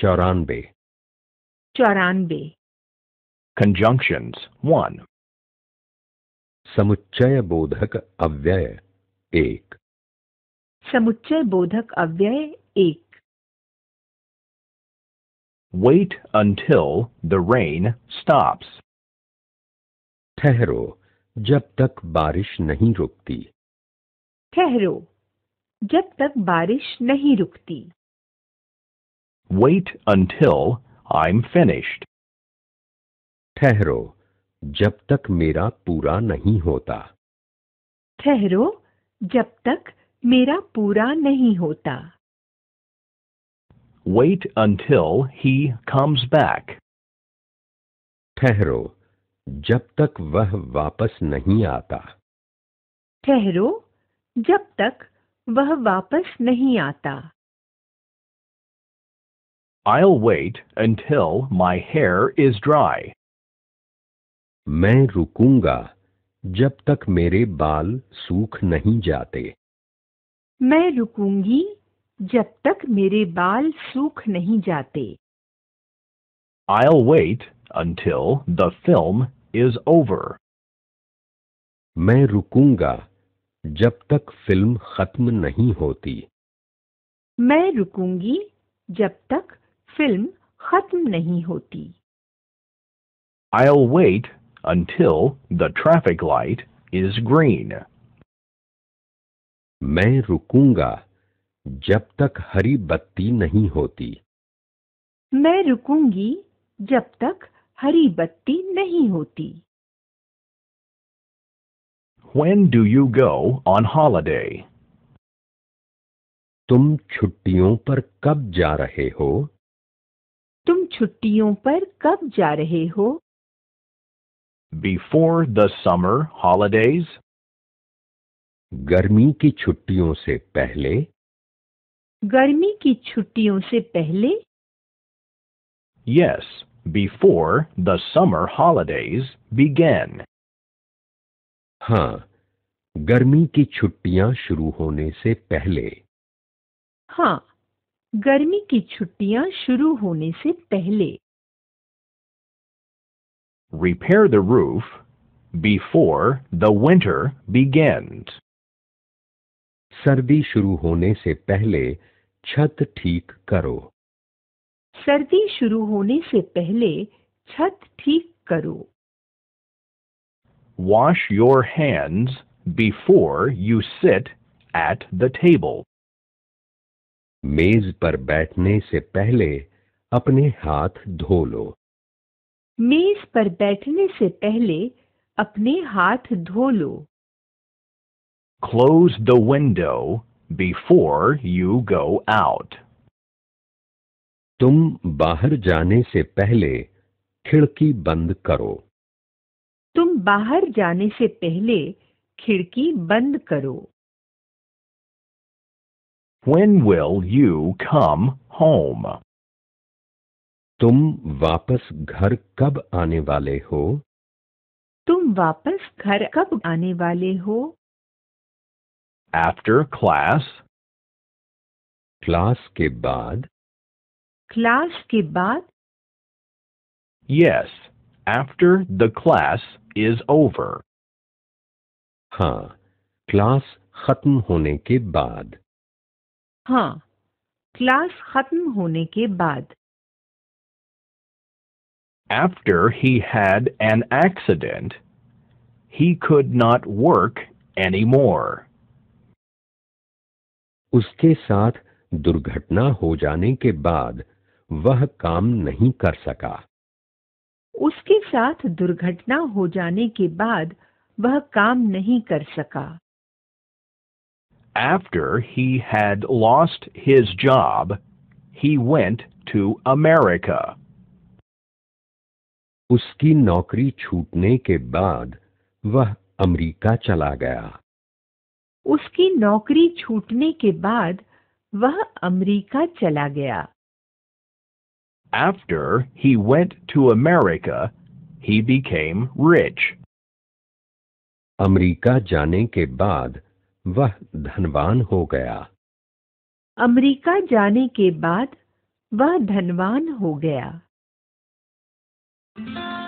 चौरानबे चौरानबे conjunctions one समुच्चय बोधक अव्यय एक समुच्चय बोधक अव्यय एक Wait until the rain stops. ठहरो जब तक बारिश नहीं रुकती ठहरो जब तक बारिश नहीं रुकती Wait until I'm finished. ठहरो जब तक मेरा पूरा नहीं होता ठहरो जब तक मेरा पूरा नहीं होता Wait until he comes back. ठहरो जब तक वह वापस नहीं आता ठहरो जब तक वह वापस नहीं आता I'll wait until my hair is dry. मैं रुकूंगा जब तक मेरे बाल सूख नहीं जाते मैं रुकूंगी जब तक मेरे बाल सूख नहीं जाते I'll wait until the film is over. मैं रुकूंगा जब तक फिल्म खत्म नहीं होती मैं रुकूंगी जब तक फिल्म खत्म नहीं होती I'll wait until the traffic light is green. मैं रुकूंगा जब तक हरी बत्ती नहीं होती मैं रुकूंगी जब तक हरी बत्ती नहीं होती When do you go on holiday? तुम छुट्टियों पर कब जा रहे हो तुम छुट्टियों पर कब जा रहे हो बिफोर द समर हॉलीडेज गर्मी की छुट्टियों से पहले गर्मी की छुट्टियों से पहले yes before the summer holidays began. हाँ गर्मी की छुट्टियां शुरू होने से पहले हाँ गर्मी की छुट्टियां शुरू होने से पहले Repair the roof before the winter begins. सर्दी शुरू होने से पहले छत ठीक करो सर्दी शुरू होने से पहले छत ठीक करो Wash your hands before you sit at the table. मेज पर बैठने से पहले अपने हाथ धो लो मेज पर बैठने से पहले अपने हाथ धो लो close the window before you go out तुम बाहर जाने से पहले खिड़की बंद करो तुम बाहर जाने से पहले खिड़की बंद करो When will you come home? तुम वापस घर कब आने वाले हो तुम वापस घर कब आने वाले हो After class. क्लास के बाद क्लास के बाद Yes, after the class is over. हाँ, क्लास खत्म होने के बाद हाँ क्लास खत्म होने के बाद After he had an accident, he could not work anymore. उसके साथ दुर्घटना हो जाने के बाद वह काम नहीं कर सका उसके साथ दुर्घटना हो जाने के बाद वह काम नहीं कर सका after he had lost his job, he went to America. उसकी नौकरी छूटने के बाद वह अमेरिका चला गया उसकी नौकरी छूटने के बाद वह अमेरिका चला गया After he went to America, he became rich. America जाने के बाद वह धनवान हो गया अमेरिका जाने के बाद वह धनवान हो गया